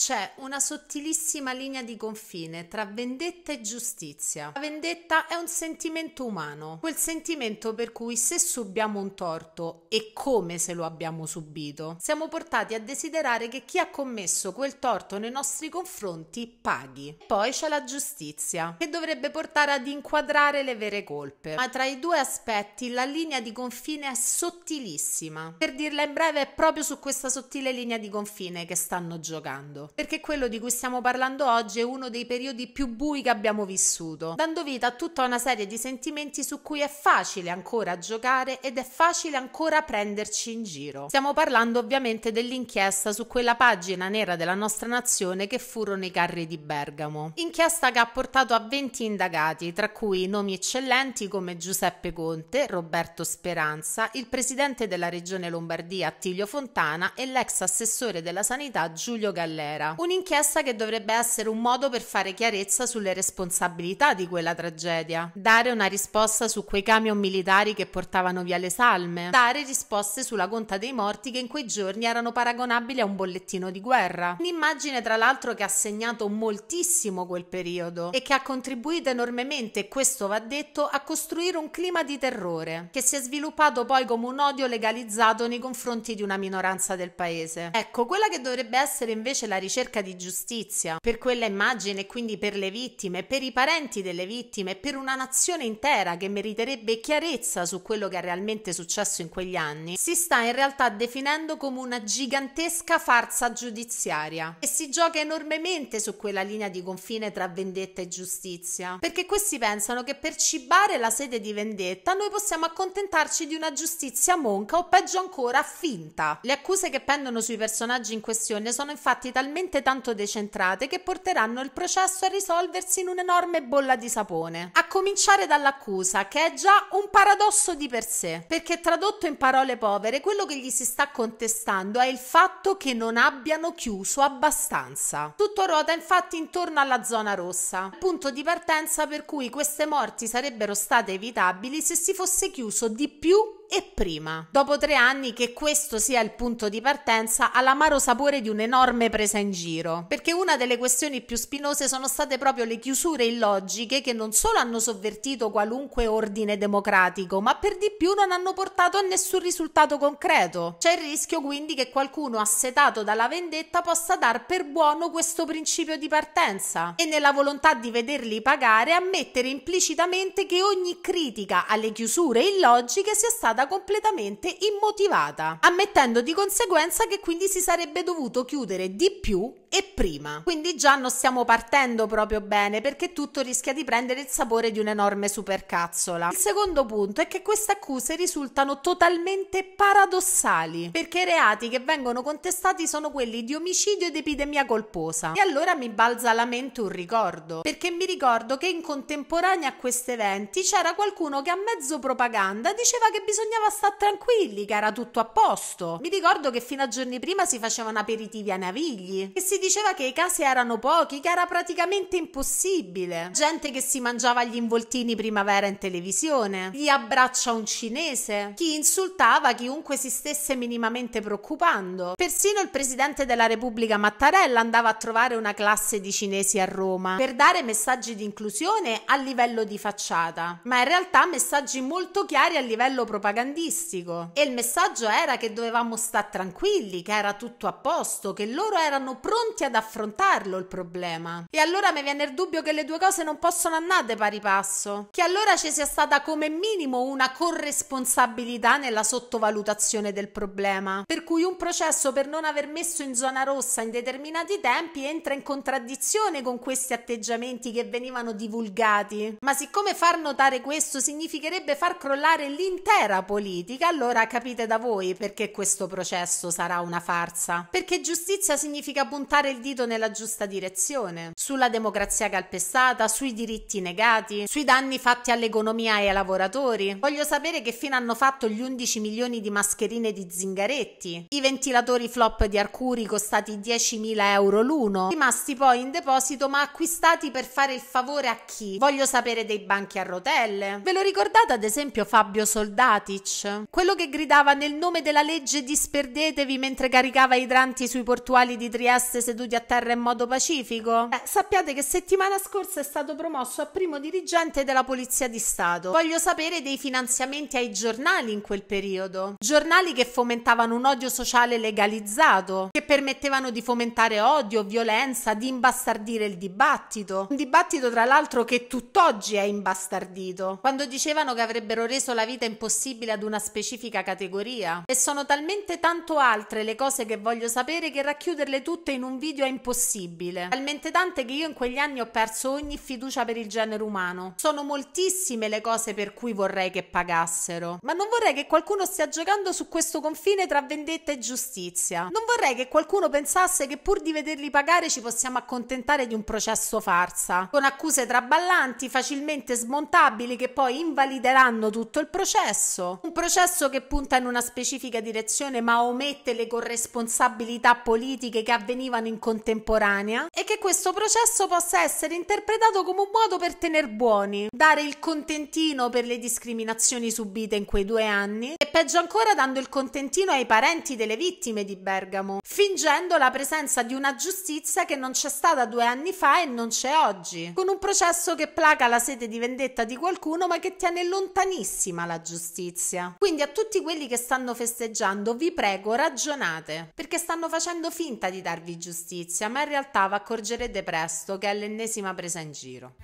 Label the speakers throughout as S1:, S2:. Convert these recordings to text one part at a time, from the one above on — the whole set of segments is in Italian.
S1: c'è una sottilissima linea di confine tra vendetta e giustizia. La vendetta è un sentimento umano, quel sentimento per cui se subiamo un torto e come se lo abbiamo subito, siamo portati a desiderare che chi ha commesso quel torto nei nostri confronti paghi. poi c'è la giustizia, che dovrebbe portare ad inquadrare le vere colpe. Ma tra i due aspetti la linea di confine è sottilissima. Per dirla in breve, è proprio su questa sottile linea di confine che stanno giocando perché quello di cui stiamo parlando oggi è uno dei periodi più bui che abbiamo vissuto, dando vita a tutta una serie di sentimenti su cui è facile ancora giocare ed è facile ancora prenderci in giro. Stiamo parlando ovviamente dell'inchiesta su quella pagina nera della nostra nazione che furono i carri di Bergamo. Inchiesta che ha portato a 20 indagati, tra cui nomi eccellenti come Giuseppe Conte, Roberto Speranza, il presidente della regione Lombardia Attilio Fontana e l'ex assessore della sanità Giulio Gallera Matera. Un'inchiesta che dovrebbe essere un modo per fare chiarezza sulle responsabilità di quella tragedia, dare una risposta su quei camion militari che portavano via le salme, dare risposte sulla conta dei morti che in quei giorni erano paragonabili a un bollettino di guerra. Un'immagine tra l'altro che ha segnato moltissimo quel periodo e che ha contribuito enormemente, questo va detto, a costruire un clima di terrore che si è sviluppato poi come un odio legalizzato nei confronti di una minoranza del paese. Ecco, quella che dovrebbe essere invece la ricerca ricerca di giustizia per quella immagine e quindi per le vittime, per i parenti delle vittime, per una nazione intera che meriterebbe chiarezza su quello che è realmente successo in quegli anni, si sta in realtà definendo come una gigantesca farsa giudiziaria e si gioca enormemente su quella linea di confine tra vendetta e giustizia, perché questi pensano che per cibare la sede di vendetta noi possiamo accontentarci di una giustizia monca o peggio ancora finta. Le accuse che pendono sui personaggi in questione sono infatti talmente talmente tanto decentrate che porteranno il processo a risolversi in un'enorme bolla di sapone. A cominciare dall'accusa, che è già un paradosso di per sé, perché tradotto in parole povere, quello che gli si sta contestando è il fatto che non abbiano chiuso abbastanza. Tutto ruota infatti intorno alla zona rossa, punto di partenza per cui queste morti sarebbero state evitabili se si fosse chiuso di più e prima. Dopo tre anni che questo sia il punto di partenza ha l'amaro sapore di un'enorme presa in giro, perché una delle questioni più spinose sono state proprio le chiusure illogiche che non solo hanno sovvertito qualunque ordine democratico, ma per di più non hanno portato a nessun risultato concreto. C'è il rischio quindi che qualcuno assetato dalla vendetta possa dar per buono questo principio di partenza e nella volontà di vederli pagare ammettere implicitamente che ogni critica alle chiusure illogiche sia stata stata completamente immotivata, ammettendo di conseguenza che quindi si sarebbe dovuto chiudere di più e prima. Quindi già non stiamo partendo proprio bene perché tutto rischia di prendere il sapore di un'enorme supercazzola. Il secondo punto è che queste accuse risultano totalmente paradossali perché i reati che vengono contestati sono quelli di omicidio ed epidemia colposa. E allora mi balza alla mente un ricordo perché mi ricordo che in contemporanea a questi eventi c'era qualcuno che a mezzo propaganda diceva che bisognava stare tranquilli, che era tutto a posto. Mi ricordo che fino a giorni prima si facevano aperitivi a navigli e si diceva che i casi erano pochi, che era praticamente impossibile. Gente che si mangiava gli involtini primavera in televisione, gli abbraccia un cinese, chi insultava chiunque si stesse minimamente preoccupando. Persino il presidente della Repubblica Mattarella andava a trovare una classe di cinesi a Roma per dare messaggi di inclusione a livello di facciata, ma in realtà messaggi molto chiari a livello propagandistico. E il messaggio era che dovevamo stare tranquilli, che era tutto a posto, che loro erano pronti pronti ad affrontarlo il problema. E allora mi viene il dubbio che le due cose non possono andare di pari passo, che allora ci sia stata come minimo una corresponsabilità nella sottovalutazione del problema, per cui un processo per non aver messo in zona rossa in determinati tempi entra in contraddizione con questi atteggiamenti che venivano divulgati. Ma siccome far notare questo significherebbe far crollare l'intera politica, allora capite da voi perché questo processo sarà una farsa. Perché giustizia significa puntare puntare il dito nella giusta direzione, sulla democrazia calpestata, sui diritti negati, sui danni fatti all'economia e ai lavoratori. Voglio sapere che fine hanno fatto gli 11 milioni di mascherine di Zingaretti, i ventilatori flop di Arcuri costati 10.000 euro l'uno, rimasti poi in deposito ma acquistati per fare il favore a chi? Voglio sapere dei banchi a rotelle. Ve lo ricordate ad esempio Fabio Soldatic? Quello che gridava nel nome della legge disperdetevi mentre caricava idranti sui portuali di Trieste seduti a terra in modo pacifico? Eh, sappiate che settimana scorsa è stato promosso a primo dirigente della Polizia di Stato. Voglio sapere dei finanziamenti ai giornali in quel periodo. Giornali che fomentavano un odio sociale legalizzato, che permettevano di fomentare odio, violenza, di imbastardire il dibattito. Un dibattito, tra l'altro, che tutt'oggi è imbastardito. Quando dicevano che avrebbero reso la vita impossibile ad una specifica categoria. E sono talmente tanto altre le cose che voglio sapere che racchiuderle tutte in un video è impossibile. Talmente tante che io in quegli anni ho perso ogni fiducia per il genere umano. Sono moltissime le cose per cui vorrei che pagassero. Ma non vorrei che qualcuno stia giocando su questo confine tra vendetta e giustizia. Non vorrei che qualcuno pensasse che pur di vederli pagare ci possiamo accontentare di un processo farsa, con accuse traballanti, facilmente smontabili che poi invalideranno tutto il processo. Un processo che punta in una specifica direzione ma omette le corresponsabilità politiche che avvenivano in contemporanea e che questo processo possa essere interpretato come un modo per tener buoni, dare il contentino per le discriminazioni subite in quei due anni e peggio ancora dando il contentino ai parenti delle vittime di Bergamo, fingendo la presenza di una giustizia che non c'è stata due anni fa e non c'è oggi, con un processo che placa la sete di vendetta di qualcuno ma che tiene lontanissima la giustizia. Quindi a tutti quelli che stanno festeggiando vi prego ragionate, perché stanno facendo finta di darvi giustizia giustizia, ma in realtà vi accorgerete presto che è l'ennesima presa in giro.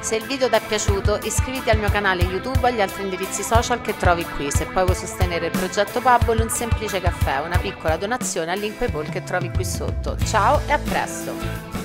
S1: Se il video ti è piaciuto iscriviti al mio canale YouTube e agli altri indirizzi social che trovi qui. Se poi vuoi sostenere il progetto Bubble, un semplice caffè, una piccola donazione al link Paypal che trovi qui sotto. Ciao e a presto!